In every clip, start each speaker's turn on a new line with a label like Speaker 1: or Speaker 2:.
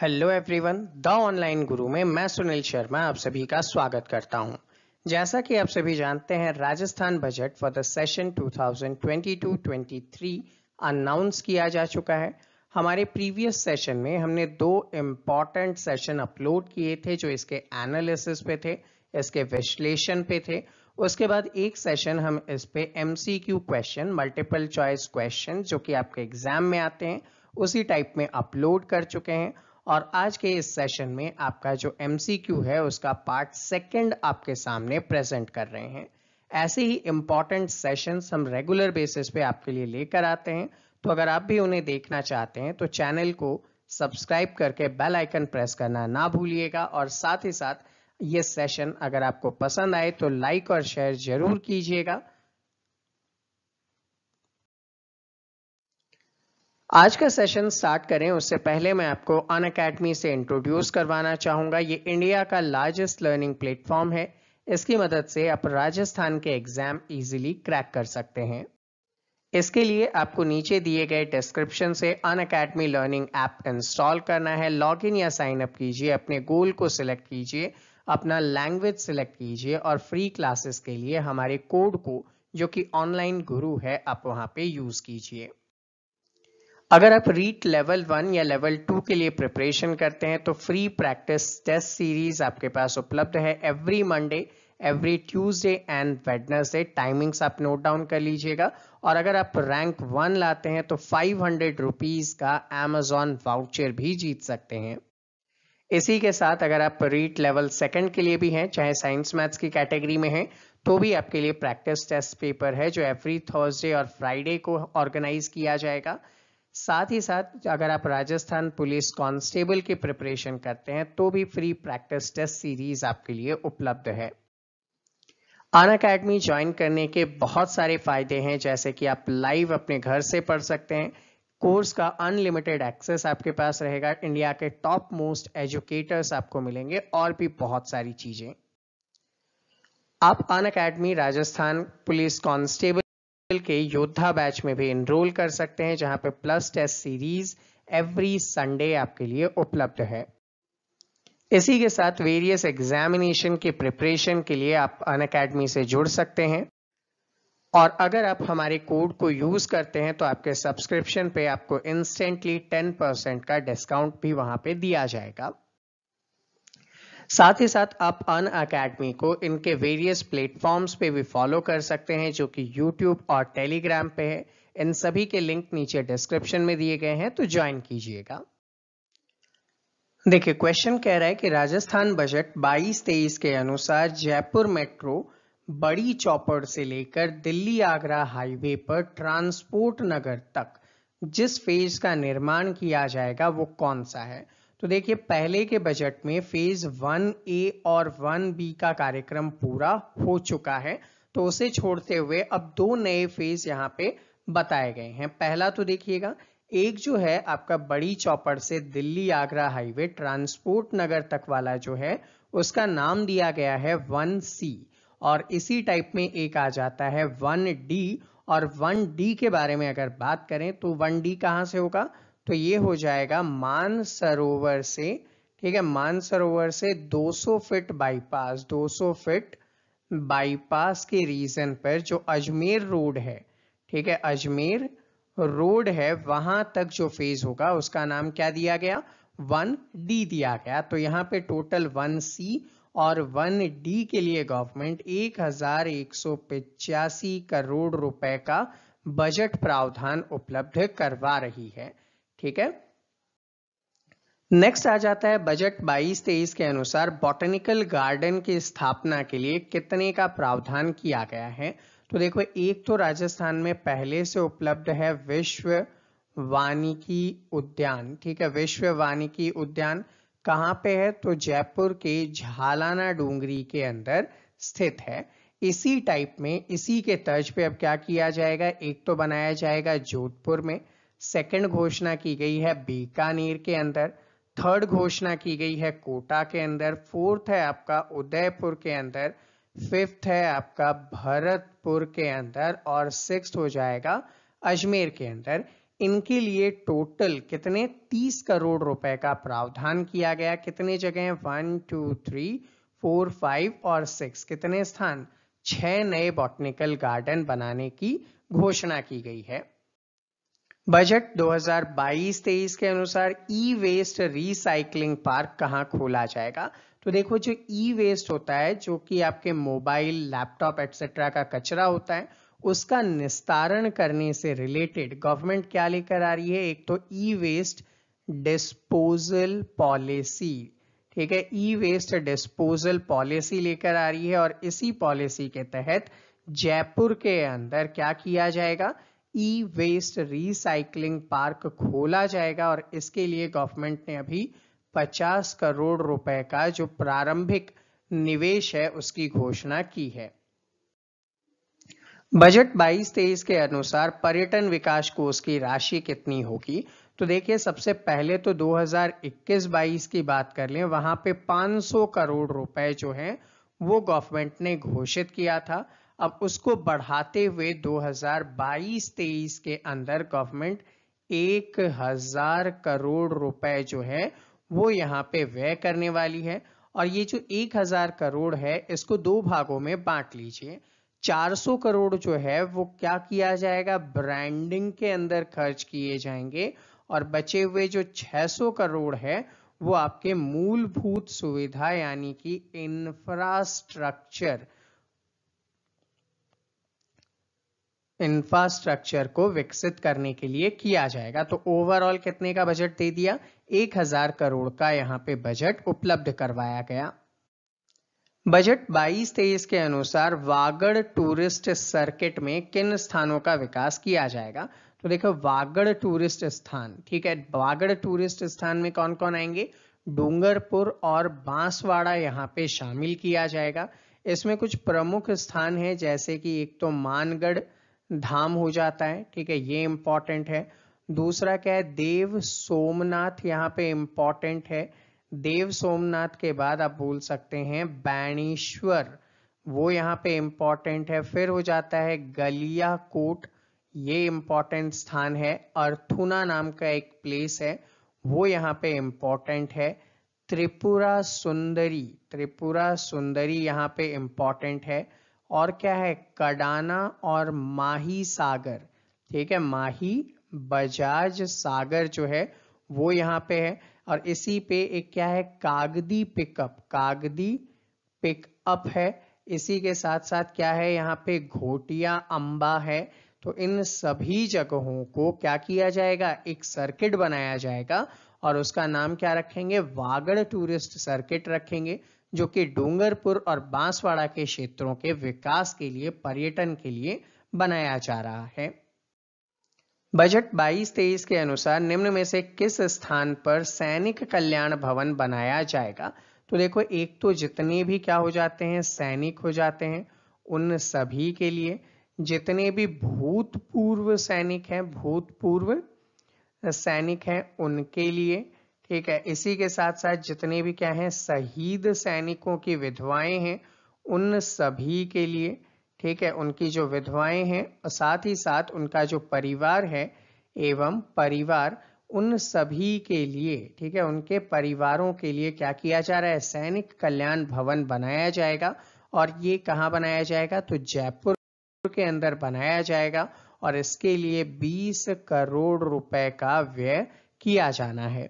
Speaker 1: Hello everyone the online गुरु में मैं सुनील शर्मा आप सभी का स्वागत करता हूं। जैसा कि आप सभी जानते हैं Rajasthan budget for the session 2022-23 announce किया जा चुका है हमारे प्रीवियस सेशन में हमने दो इम्पॉर्टेंट सेशन अपलोड किए थे जो इसके एनालिसिस पे थे इसके विश्लेषण पे थे उसके बाद एक सेशन हम इस पे M question multiple choice question जो कि आपके एग्जाम में आते हैं उसी टाइप में अपलोड कर चुके हैं और आज के इस सेशन में आपका जो एम है उसका पार्ट सेकेंड आपके सामने प्रेजेंट कर रहे हैं ऐसे ही इम्पॉर्टेंट सेशंस हम रेगुलर बेसिस पे आपके लिए लेकर आते हैं तो अगर आप भी उन्हें देखना चाहते हैं तो चैनल को सब्सक्राइब करके बेल आइकन प्रेस करना ना भूलिएगा और साथ ही साथ ये सेशन अगर आपको पसंद आए तो लाइक और शेयर जरूर कीजिएगा आज का सेशन स्टार्ट करें उससे पहले मैं आपको अन अकेडमी से इंट्रोड्यूस करवाना चाहूंगा ये इंडिया का लार्जेस्ट लर्निंग प्लेटफॉर्म है इसकी मदद से आप राजस्थान के एग्जाम इजीली क्रैक कर सकते हैं इसके लिए आपको नीचे दिए गए डिस्क्रिप्शन से Unacademy learning app install करना है इन या साइन अप कीजिए अपने गोल को सिलेक्ट कीजिए अपना लैंग्वेज सिलेक्ट कीजिए और फ्री क्लासेस के लिए हमारे कोड को जो कि ऑनलाइन गुरु है आप वहाँ पे यूज़ कीजिए अगर आप रीट लेवल वन या लेवल टू के लिए प्रिपरेशन करते हैं तो फ्री प्रैक्टिस टेस्ट सीरीज आपके पास उपलब्ध है every Monday every Tuesday and Wednesday timings आप नोट डाउन कर लीजिएगा और अगर आप रैंक वन लाते हैं तो फाइव हंड्रेड रुपीज का एमेजॉन वाउचर भी जीत सकते हैं इसी के साथ अगर आप रीट लेवल सेकेंड के लिए भी हैं चाहे साइंस मैथ्स की कैटेगरी में हैं तो भी आपके लिए प्रैक्टिस टेस्ट पेपर है जो एवरी थर्सडे और फ्राइडे को ऑर्गेनाइज किया जाएगा साथ ही साथ अगर आप राजस्थान पुलिस कांस्टेबल की प्रिपरेशन करते हैं तो भी फ्री प्रैक्टिस टेस्ट सीरीज आपके लिए उपलब्ध है अन अकेडमी ज्वाइन करने के बहुत सारे फायदे हैं जैसे कि आप लाइव अपने घर से पढ़ सकते हैं कोर्स का अनलिमिटेड एक्सेस आपके पास रहेगा इंडिया के टॉप मोस्ट एजुकेटर्स आपको मिलेंगे और भी बहुत सारी चीजें आप Unacademy Rajasthan police constable के योद्धा बैच में भी इनरोल कर सकते हैं जहां पे plus test series every Sunday आपके लिए उपलब्ध है इसी के साथ वेरियस एग्जामिनेशन के प्रिपरेशन के लिए आप अन अकेडमी से जुड़ सकते हैं और अगर आप हमारे कोड को यूज करते हैं तो आपके सब्सक्रिप्शन पे आपको इंस्टेंटली 10% का डिस्काउंट भी वहां पे दिया जाएगा साथ ही साथ आप अन अकेडमी को इनके वेरियस प्लेटफॉर्म्स पे भी फॉलो कर सकते हैं जो कि यूट्यूब और टेलीग्राम पे है इन सभी के लिंक नीचे डिस्क्रिप्शन में दिए गए हैं तो ज्वाइन कीजिएगा देखिए क्वेश्चन कह रहा है कि राजस्थान बजट 22-23 के अनुसार जयपुर मेट्रो बड़ी चौपड़ से लेकर दिल्ली आगरा हाईवे पर ट्रांसपोर्ट नगर तक जिस फेज का निर्माण किया जाएगा वो कौन सा है तो देखिए पहले के बजट में फेज वन ए और वन बी का कार्यक्रम पूरा हो चुका है तो उसे छोड़ते हुए अब दो नए फेज यहाँ पे बताए गए हैं पहला तो देखिएगा एक जो है आपका बड़ी चौपड़ से दिल्ली आगरा हाईवे ट्रांसपोर्ट नगर तक वाला जो है उसका नाम दिया गया है वन सी और इसी टाइप में एक आ जाता है वन डी और वन डी के बारे में अगर बात करें तो वन डी कहाँ से होगा तो ये हो जाएगा मानसरोवर से ठीक है मानसरोवर से 200 फीट बाईपास 200 फीट बाईपास के रीजन पर जो अजमेर रोड है ठीक है अजमेर रोड है वहां तक जो फेज होगा उसका नाम क्या दिया गया वन डी दिया गया तो यहाँ पे टोटल वन सी और वन डी के लिए गवर्नमेंट एक हजार एक सौ पिचासी करोड़ रुपए का बजट प्रावधान उपलब्ध करवा रही है ठीक है नेक्स्ट आ जाता है बजट 22-23 के अनुसार बॉटनिकल गार्डन की स्थापना के लिए कितने का प्रावधान किया गया है तो देखो एक तो राजस्थान में पहले से उपलब्ध है विश्व वानिकी उद्यान ठीक है विश्व वानिकी उद्यान कहाँ पे है तो जयपुर के झालाना डूंगरी के अंदर स्थित है इसी टाइप में इसी के तर्ज पे अब क्या किया जाएगा एक तो बनाया जाएगा जोधपुर में सेकंड घोषणा की गई है बीकानेर के अंदर थर्ड घोषणा की गई है कोटा के अंदर फोर्थ है आपका उदयपुर के अंदर फिफ्थ है आपका भरतपुर के अंदर और सिक्स हो जाएगा अजमेर के अंदर इनके लिए टोटल कितने 30 करोड़ रुपए का प्रावधान किया गया कितने जगह one two three four five और सिक्स कितने स्थान छह नए बॉटनिकल गार्डन बनाने की घोषणा की गई है बजट 2022-23 के अनुसार ई वेस्ट रिसाइकलिंग पार्क कहाँ खोला जाएगा तो देखो जो ई वेस्ट होता है जो कि आपके मोबाइल लैपटॉप एटसेट्रा का कचरा होता है उसका निस्तारण करने से रिलेटेड गवर्नमेंट क्या लेकर आ रही है एक तो ई वेस्ट डिस्पोजल पॉलिसी ठीक है ई वेस्ट डिस्पोजल पॉलिसी लेकर आ रही है और इसी पॉलिसी के तहत जयपुर के अंदर क्या किया जाएगा ई वेस्ट रिसाइकलिंग पार्क खोला जाएगा और इसके लिए गवर्नमेंट ने अभी 50 करोड़ रुपए का जो प्रारंभिक निवेश है उसकी घोषणा की है बजट 22-23 के अनुसार पर्यटन विकास कोष की राशि कितनी होगी तो देखिए सबसे पहले तो 2021-22 की बात कर लें वहां पे 500 करोड़ रुपए जो हैं वो गवर्नमेंट ने घोषित किया था अब उसको बढ़ाते हुए 2022-23 के अंदर गवर्नमेंट एक हजार करोड़ रुपए जो है वो यहाँ पे व्यय करने वाली है और ये जो एक हजार करोड़ है इसको दो भागों में बांट लीजिए 400 करोड़ जो है वो क्या किया जाएगा ब्रांडिंग के अंदर खर्च किए जाएंगे और बचे हुए जो 600 करोड़ है वो आपके मूलभूत सुविधा यानी कि इंफ्रास्ट्रक्चर इंफ्रास्ट्रक्चर को विकसित करने के लिए किया जाएगा तो ओवरऑल कितने का बजट दे दिया एक हजार करोड़ का यहाँ पे बजट उपलब्ध करवाया गया बजट बाईस तेईस के अनुसार वागड़ टूरिस्ट सर्किट में किन स्थानों का विकास किया जाएगा तो देखो वागड़ टूरिस्ट स्थान ठीक है वागड़ टूरिस्ट स्थान में कौन कौन आएंगे डूंगरपुर और बांसवाड़ा यहाँ पे शामिल किया जाएगा इसमें कुछ प्रमुख स्थान है जैसे कि एक तो मानगढ़ धाम हो जाता है ठीक है ये इंपॉर्टेंट है दूसरा क्या है देव सोमनाथ यहाँ पे इंपॉर्टेंट है देव सोमनाथ के बाद आप बोल सकते हैं बैणीश्वर वो यहाँ पे इंपॉर्टेंट है फिर हो जाता है गलिया कोट ये इंपॉर्टेंट स्थान है अर्थुना नाम का एक प्लेस है वो यहाँ पे इंपॉर्टेंट है त्रिपुरा सुंदरी त्रिपुरा सुंदरी यहाँ पे इंपॉर्टेंट है और क्या है कडाना और माही सागर ठीक है माही बजाज सागर जो है वो यहाँ पे है और इसी पे एक क्या है कागदी पिकअप कागदी पिकअप है इसी के साथ साथ क्या है यहाँ पे घोटिया अंबा है तो इन सभी जगहों को क्या किया जाएगा एक सर्किट बनाया जाएगा और उसका नाम क्या रखेंगे वागड़ टूरिस्ट सर्किट रखेंगे जो कि डूंगरपुर और बांसवाड़ा के क्षेत्रों के विकास के लिए पर्यटन के लिए बनाया जा रहा है बजट 22-23 के अनुसार निम्न में से किस स्थान पर सैनिक कल्याण भवन बनाया जाएगा तो देखो एक तो जितने भी क्या हो जाते हैं सैनिक हो जाते हैं उन सभी के लिए जितने भी भूतपूर्व सैनिक हैं भूतपूर्व सैनिक हैं उनके लिए ठीक है इसी के साथ साथ जितने भी क्या हैं शहीद सैनिकों की विधवाएं हैं उन सभी के लिए ठीक है उनकी जो विधवाएं हैं और साथ ही साथ उनका जो परिवार है एवं परिवार उन सभी के लिए ठीक है उनके परिवारों के लिए क्या किया जा रहा है सैनिक कल्याण भवन बनाया जाएगा और ये कहाँ बनाया जाएगा तो जयपुर के अंदर बनाया जाएगा और इसके लिए 20 करोड़ रुपए का व्यय किया जाना है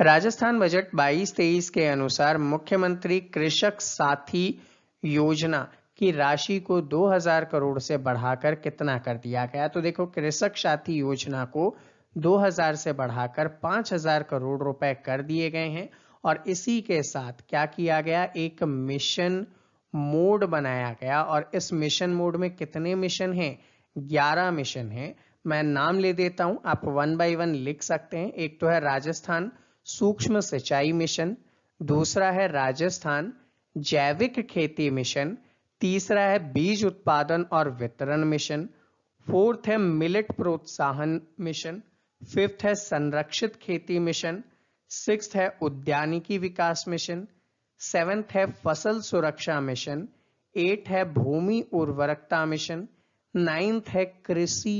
Speaker 1: राजस्थान बजट 22-23 के अनुसार मुख्यमंत्री कृषक साथी योजना की राशि को 2000 करोड़ से बढ़ाकर कितना कर दिया गया तो देखो कृषक साथी योजना को 2000 से बढ़ाकर 5000 करोड़ रुपए कर दिए गए हैं और इसी के साथ क्या किया गया एक मिशन मोड बनाया गया और इस मिशन मोड में कितने मिशन हैं 11 मिशन हैं मैं नाम ले देता हूं आप वन बाय वन लिख सकते हैं एक तो है राजस्थान सूक्ष्म सिंचाई मिशन दूसरा है राजस्थान जैविक खेती मिशन तीसरा है बीज उत्पादन और वितरण मिशन फोर्थ है मिलेट प्रोत्साहन मिशन फिफ्थ है संरक्षित खेती मिशन सिक्स है उद्यानिकी विकास मिशन सेवेंथ है फसल सुरक्षा मिशन एट है भूमि उर्वरकता मिशन नाइन्थ है कृषि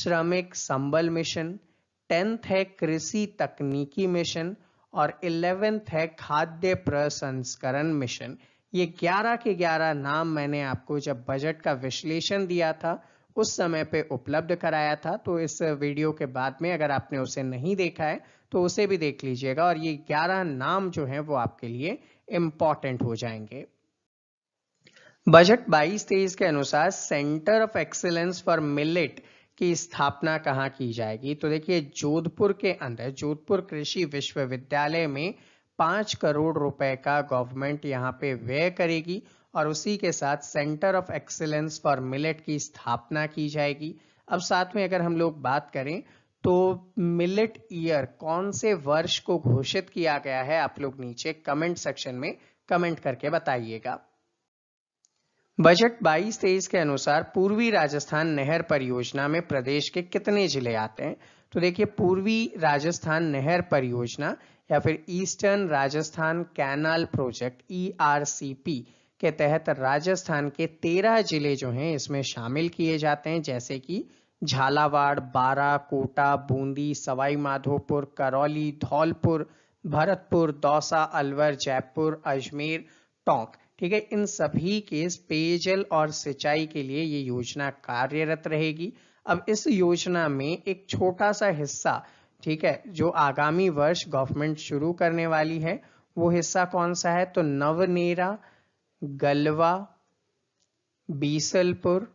Speaker 1: श्रमिक संबल मिशन टेंथ है कृषि तकनीकी मिशन और इलेवेंथ है खाद्य प्रसंस्करण मिशन ये ग्यारह के ग्यारह नाम मैंने आपको जब बजट का विश्लेषण दिया था उस समय पे उपलब्ध कराया था तो इस वीडियो के बाद में अगर आपने उसे नहीं देखा है तो उसे भी देख लीजिएगा और ये 11 नाम जो हैं वो आपके लिए इम्पॉर्टेंट हो जाएंगे बजट 22 तेईस के अनुसार centre of excellence for millet की स्थापना कहाँ की जाएगी तो देखिए जोधपुर के अंदर जोधपुर कृषि विश्वविद्यालय में पाँच करोड़ रुपए का गवर्नमेंट यहाँ पे व्यय करेगी और उसी के साथ centre of excellence for millet की स्थापना की जाएगी अब साथ में अगर हम लोग बात करें तो मिलेट ईयर कौन से वर्ष को घोषित किया गया है आप लोग नीचे कमेंट सेक्शन में कमेंट करके बताइएगा बजट बाईस तेईस के अनुसार पूर्वी राजस्थान नहर परियोजना में प्रदेश के कितने जिले आते हैं तो देखिए पूर्वी राजस्थान नहर परियोजना या फिर eastern Rajasthan canal project E e के तहत राजस्थान के तेरह जिले जो हैं इसमें शामिल किए जाते हैं जैसे कि झालावाड़ बारा कोटा बूंदी सवाई माधोपुर करौली धौलपुर भरतपुर दौसा अलवर जयपुर अजमेर टोंक ठीक है इन सभी के पेयजल और सिंचाई के लिए ये योजना कार्यरत रहेगी अब इस योजना में एक छोटा सा हिस्सा ठीक है जो आगामी वर्ष गवर्नमेंट शुरू करने वाली है वो हिस्सा कौन सा है तो नवनेरा गलवा बीसलपुर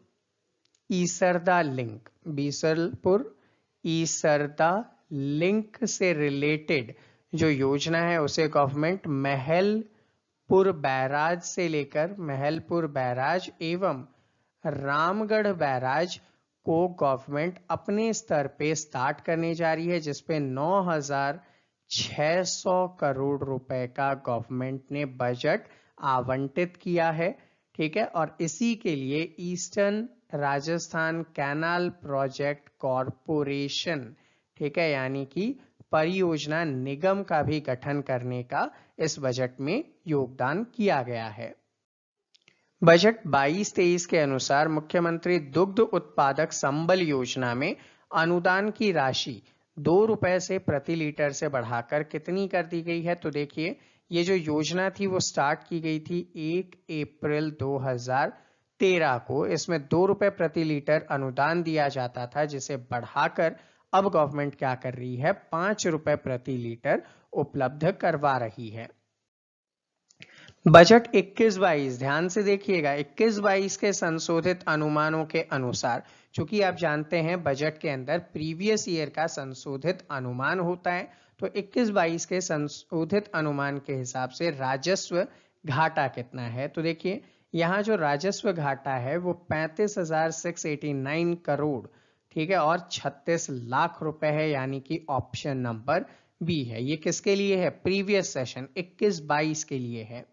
Speaker 1: ईसरदा लिंक बीसलपुर ईसरदा लिंक से रिलेटेड जो योजना है उसे गवर्नमेंट महल पुर बैराज से लेकर महलपुर बैराज एवं रामगढ़ बैराज को गवर्नमेंट अपने स्तर पे स्टार्ट करने जा रही है जिसपे 9,600 करोड़ रुपए का गवर्नमेंट ने बजट आवंटित किया है ठीक है और इसी के लिए eastern Rajasthan canal project corporation ठीक है यानी कि परियोजना निगम का भी गठन करने का इस बजट में योगदान किया गया है बजट 22-23 के अनुसार मुख्यमंत्री दुग्ध उत्पादक संबल योजना में अनुदान की राशि दो रुपए से प्रति लीटर से बढ़ाकर कितनी कर दी गई है तो देखिए ये जो योजना थी वो स्टार्ट की गई थी एक अप्रैल 2013 को इसमें दो रुपए प्रति लीटर अनुदान दिया जाता था जिसे बढ़ाकर अब गवर्नमेंट क्या कर रही है पांच रुपए प्रति लीटर उपलब्ध करवा रही है बजट 21 बाईस ध्यान से देखिएगा 21 बाईस के संशोधित अनुमानों के अनुसार चूंकि आप जानते हैं बजट के अंदर प्रीवियस ईयर का संशोधित अनुमान होता है तो 21 बाईस के संशोधित अनुमान के हिसाब से राजस्व घाटा कितना है तो देखिए यहाँ जो राजस्व घाटा है वो पैंतीस हजार सिक्स एटी नाइन करोड़ ठीक है और 36 लाख रुपए है यानी कि ऑप्शन नंबर बी है ये किसके लिए है प्रीवियस सेशन 21-22 के लिए है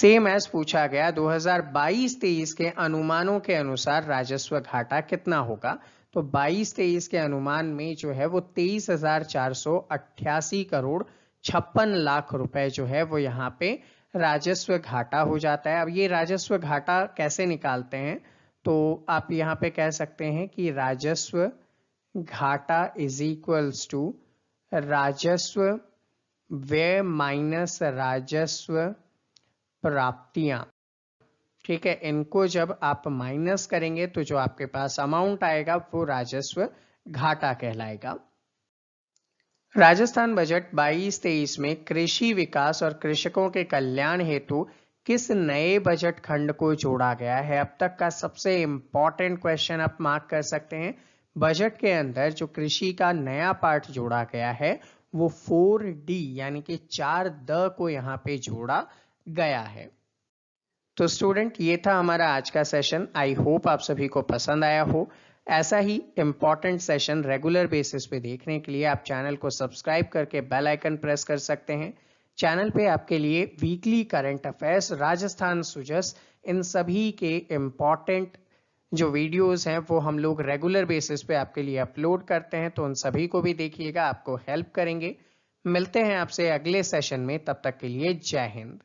Speaker 1: सेम एज पूछा गया 2022-23 के अनुमानों के अनुसार राजस्व घाटा कितना होगा तो 22-23 के अनुमान में जो है वो तेईस करोड़ छप्पन लाख रुपए जो है वो यहाँ पे राजस्व घाटा हो जाता है अब ये राजस्व घाटा कैसे निकालते हैं तो आप यहाँ पे कह सकते हैं कि राजस्व घाटा इज इक्वल्स टू राजस्व व्यय माइनस राजस्व प्राप्तियां ठीक है इनको जब आप माइनस करेंगे तो जो आपके पास अमाउंट आएगा वो राजस्व घाटा कहलाएगा राजस्थान बजट 22 तेईस में कृषि विकास और कृषकों के कल्याण हेतु किस नए बजट खंड को जोड़ा गया है अब तक का सबसे इंपॉर्टेंट क्वेश्चन आप मार्क कर सकते हैं बजट के अंदर जो कृषि का नया पार्ट जोड़ा गया है वो फोर डी यानी कि चार द को यहाँ पे जोड़ा गया है तो स्टूडेंट ये था हमारा आज का सेशन आई होप आप सभी को पसंद आया हो ऐसा ही इम्पॉर्टेंट सेशन रेगुलर बेसिस पे देखने के लिए आप चैनल को सब्सक्राइब करके बेल आइकन प्रेस कर सकते हैं चैनल पे आपके लिए weekly current affairs Rajasthan Sujas इन सभी के इम्पॉर्टेंट जो वीडियोस हैं वो हम लोग रेगुलर बेसिस पे आपके लिए अपलोड करते हैं तो उन सभी को भी देखिएगा आपको हेल्प करेंगे मिलते हैं आपसे अगले सेशन में तब तक के लिए जय हिंद